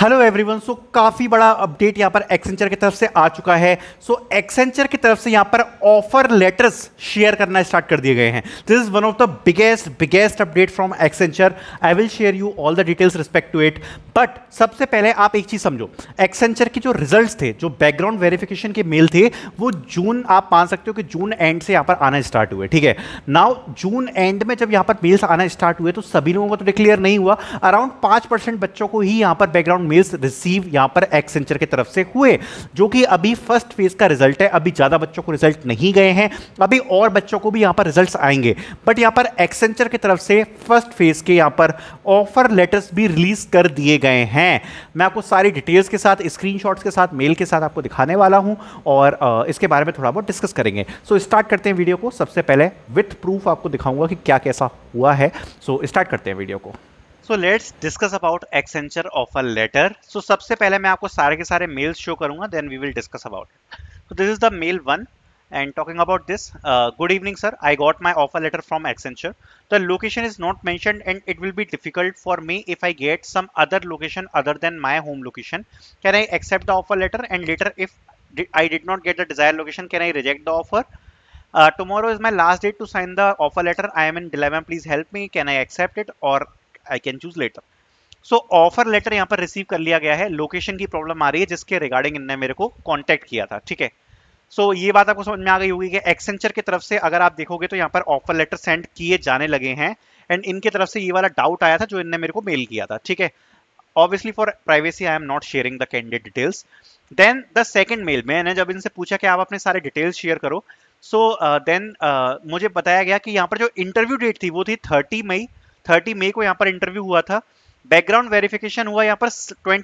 hello everyone so काफ़ी बड़ा update यहाँ पर एक्सेंचर की तरफ से आ चुका है सो so, एक्सेंचर की तरफ से यहाँ पर ऑफर लेटर्स शेयर करना स्टार्ट कर दिए गए हैं this is one of the biggest biggest update from Accenture I will share you all the details respect to it but सबसे पहले आप एक चीज़ समझो एक्सेंचर के जो रिजल्ट थे जो बैकग्राउंड वेरिफिकेशन के मेल थे वो जून आप मान सकते हो कि जून एंड से यहाँ पर आना स्टार्ट हुए ठीक है नाउ जून एंड में जब यहाँ पर मेल्स आना स्टार्ट हुए तो सभी लोगों का तो डिक्लेयर नहीं हुआ अराउंड पाँच बच्चों को ही यहाँ पर बैकग्राउंड मेल्स रिसीव यहां पर एक्सेंचर की तरफ से हुए जो कि अभी फर्स्ट फेज का रिजल्ट है अभी ज़्यादा बच्चों को रिजल्ट नहीं गए हैं अभी और बच्चों को भी यहां पर रिजल्ट आएंगे बट यहां पर एक्सेंचर की तरफ से फर्स्ट फेज के यहां पर ऑफर लेटर्स भी रिलीज कर दिए गए हैं मैं आपको सारी डिटेल्स के साथ स्क्रीन के साथ मेल के साथ आपको दिखाने वाला हूं और इसके बारे में थोड़ा बहुत डिस्कस करेंगे सो so, स्टार्ट करते हैं वीडियो को सबसे पहले विथ प्रूफ आपको दिखाऊंगा कि क्या कैसा हुआ है सो so, स्टार्ट करते हैं वीडियो को so let's discuss about Accenture offer letter so सबसे पहले मैं आपको सारे के सारे मेल्स शो करूंगा then we will discuss about so this is the mail one and talking about this good evening sir I got my offer letter from Accenture the location is not mentioned and it will be difficult for me if I get some other location other than my home location can I accept the offer letter and later if I did not get the desire location can I reject the offer tomorrow is my last date to sign the offer letter I am in dilemma please help me can I accept it और I can choose later so offer letter यहाँ पर receive कर लिया गया है location की problem आ रही है जिसके रिगार्डिंग इनने मेरे को कॉन्टैक्ट किया था ठीक है सो ये बात आपको समझ में आ गई होगी कि एक्सेंचर की तरफ से अगर आप देखोगे तो यहाँ पर ऑफर लेटर सेंड किए जाने लगे हैं एंड इनके तरफ से ये वाला डाउट आया था जो इनने मेरे को मेल किया था ठीक है obviously for privacy I am not sharing the candidate details then the second mail मैंने जब इनसे पूछा कि आप अपने सारे डिटेल्स शेयर करो so so, then uh, uh, मुझे बताया गया कि यहाँ पर जो इंटरव्यू डेट थी वो थी थर्टी मई थर्टी मई को यहाँ पर इंटरव्यू हुआ था बैकग्राउंड वेरिफिकेशन हुआ यहाँ पर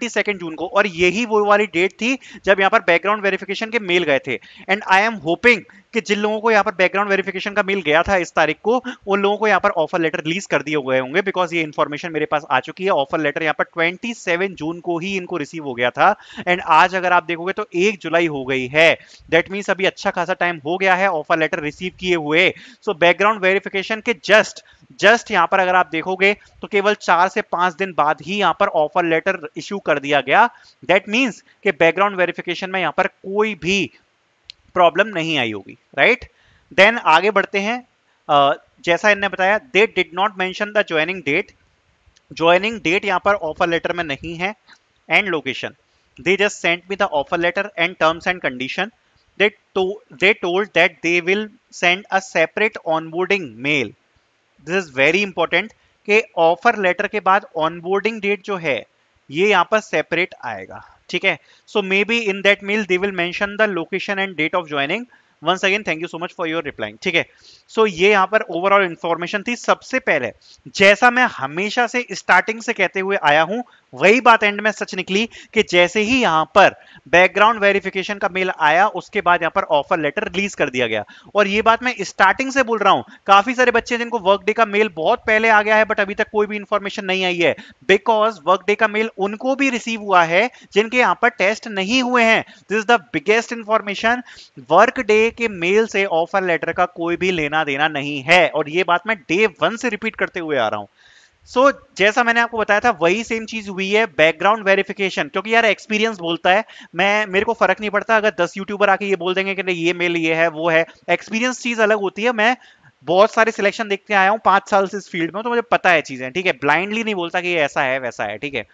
सेकेंड जून को और यही वो वाली डेट थी जब यहाँ पर बैकग्राउंड वेरिफिकेशन के मेल गए थे एंड आई एम होपिंग कि जिन लोगों को यहाँ पर बैकग्राउंड वेरिफिकेशन का मिल गया था इस तारीख को उन लोगों को यहाँ पर ऑफर लेटर रिलीज कर दिए गए होंगे बिकॉज ये इन्फॉर्मेशन मेरे पास आ चुकी है ऑफर लेटर यहाँ पर ट्वेंटी जून को ही इनको रिसीव हो गया था एंड आज अगर आप देखोगे तो एक जुलाई हो गई है दैट मीन्स अभी अच्छा खासा टाइम हो गया है ऑफर लेटर रिसीव किए हुए सो बैकग्राउंड वेरिफिकेशन के जस्ट जस्ट यहाँ पर अगर आप देखोगे तो केवल चार से पांच दिन बाद ही यहाँ पर ऑफर लेटर इश्यू कर दिया गया दैट मीन्स कि बैकग्राउंड वेरिफिकेशन में यहाँ पर कोई भी प्रॉब्लम नहीं आई होगी राइट देन आगे बढ़ते हैं uh, जैसा इन्हें बताया they did not mention the joining date joining date यहाँ पर ऑफर लेटर में नहीं है and location they just sent me the offer letter and terms and condition they they told that they will send a separate separate onboarding mail this is very important के offer letter के बाद onboarding date जो है ये यहाँ पर separate आएगा ठीक है so maybe in that mail they will mention the location and date of joining once again thank you so much for your replying ठीक है सो ये यहाँ पर ओवरऑल इन्फॉर्मेशन थी सबसे पहले जैसा मैं हमेशा से स्टार्टिंग से कहते हुए आया हूं वही बात एंड में सच निकली कि जैसे ही यहां पर बैकग्राउंड वेरिफिकेशन का मेल आया उसके बाद यहां पर ऑफर लेटर रिलीज कर दिया गया और ये बात मैं स्टार्टिंग से बोल रहा हूं काफी सारे बच्चे जिनको वर्क डे का मेल बहुत पहले आ गया है बट अभी तक कोई भी इंफॉर्मेशन नहीं आई है बिकॉज वर्क डे का मेल उनको भी रिसीव हुआ है जिनके यहां पर टेस्ट नहीं हुए हैं this is the biggest information work day के मेल से ऑफर लेटर का कोई भी लेना देना नहीं है और ये बात मैं डे वन से रिपीट करते हुए आ रहा हूं सो so, जैसा मैंने आपको बताया था वही सेम चीज हुई है बैकग्राउंड वेरिफिकेशन क्योंकि यार एक्सपीरियंस बोलता है मैं मेरे को फर्क नहीं पड़ता अगर दस यूट्यूबर आके ये बोल देंगे कि नहीं ये मेल ये है वो है एक्सपीरियंस चीज अलग होती है मैं बहुत सारे सिलेक्शन देखते आया हूँ पांच साल से इस फील्ड में तो मुझे पता है चीजें ठीक है ब्लाइंडली नहीं बोलता कि ये ऐसा है वैसा है ठीक है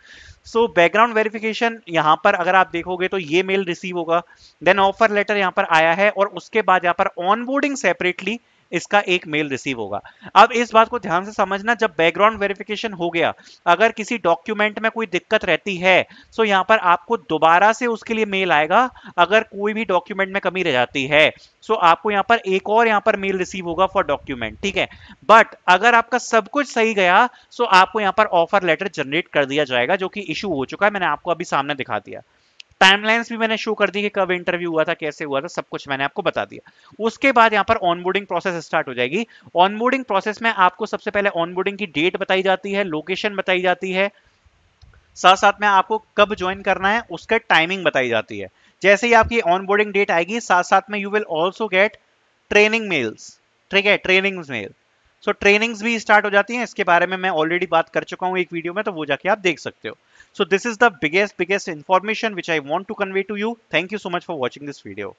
सो बैकग्राउंड वेरिफिकेशन यहाँ पर अगर आप देखोगे तो ये मेल रिसीव होगा देन ऑफर लेटर यहाँ पर आया है और उसके बाद यहाँ पर ऑनबोर्डिंग सेपरेटली इसका एक मेल रिसीव होगा अब इस बात को ध्यान से समझना जब बैकग्राउंड वेरिफिकेशन हो गया अगर किसी डॉक्यूमेंट में कोई दिक्कत रहती है तो यहाँ पर आपको दोबारा से उसके लिए मेल आएगा अगर कोई भी डॉक्यूमेंट में कमी रह जाती है सो तो आपको यहाँ पर एक और यहाँ पर मेल रिसीव होगा फॉर डॉक्यूमेंट ठीक है बट अगर आपका सब कुछ सही गया सो तो आपको यहाँ पर ऑफर लेटर जनरेट कर दिया जाएगा जो कि इशू हो चुका है मैंने आपको अभी सामने दिखा दिया टाइमलाइंस भी मैंने शो कर दी कि कब इंटरव्यू हुआ था कैसे हुआ था सब कुछ मैंने आपको बता दिया उसके बाद यहाँ पर ऑनबोर्डिंग प्रोसेस स्टार्ट हो जाएगी ऑनबोर्डिंग प्रोसेस में आपको सबसे पहले ऑनबोर्डिंग की डेट बताई जाती है लोकेशन बताई जाती है साथ साथ में आपको कब ज्वाइन करना है उसका टाइमिंग बताई जाती है जैसे ही आपकी ऑनबोर्डिंग डेट आएगी साथ साथ में you will also get training mails ठीक है training mail so so, trainings भी स्टार्ट हो जाती हैं इसके बारे में मैं ऑलरेडी बात कर चुका हूँ एक वीडियो में तो वो जाके आप देख सकते हो so this is the biggest biggest information which I want to convey to you thank you so much for watching this video